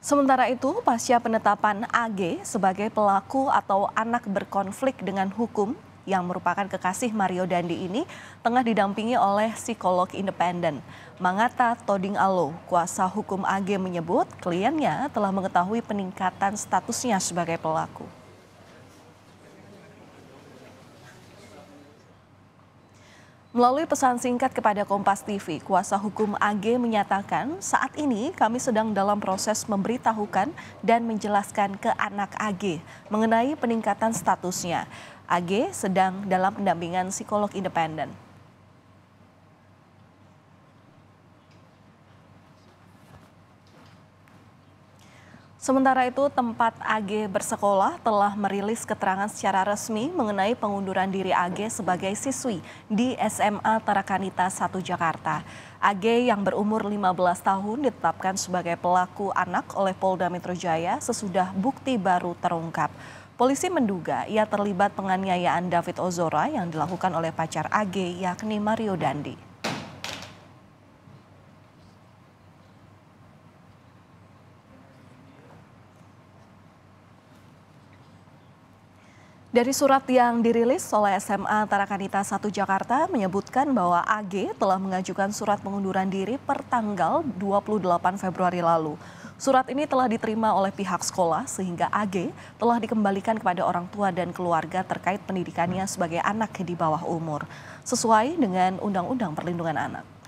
Sementara itu, pasca penetapan AG sebagai pelaku atau anak berkonflik dengan hukum yang merupakan kekasih Mario Dandi ini tengah didampingi oleh psikolog independen. Mangata Toding Alo, kuasa hukum AG menyebut kliennya telah mengetahui peningkatan statusnya sebagai pelaku. Melalui pesan singkat kepada Kompas TV, kuasa hukum AG menyatakan saat ini kami sedang dalam proses memberitahukan dan menjelaskan ke anak AG mengenai peningkatan statusnya. AG sedang dalam pendampingan psikolog independen. Sementara itu, tempat AG bersekolah telah merilis keterangan secara resmi mengenai pengunduran diri AG sebagai siswi di SMA Tarakanita 1 Jakarta. AG yang berumur 15 tahun ditetapkan sebagai pelaku anak oleh Polda Metro Jaya sesudah bukti baru terungkap. Polisi menduga ia terlibat penganiayaan David Ozora yang dilakukan oleh pacar AG yakni Mario Dandi. Dari surat yang dirilis oleh SMA Tarakanita 1 Jakarta menyebutkan bahwa AG telah mengajukan surat pengunduran diri per tanggal 28 Februari lalu. Surat ini telah diterima oleh pihak sekolah sehingga AG telah dikembalikan kepada orang tua dan keluarga terkait pendidikannya sebagai anak di bawah umur sesuai dengan Undang-Undang Perlindungan Anak.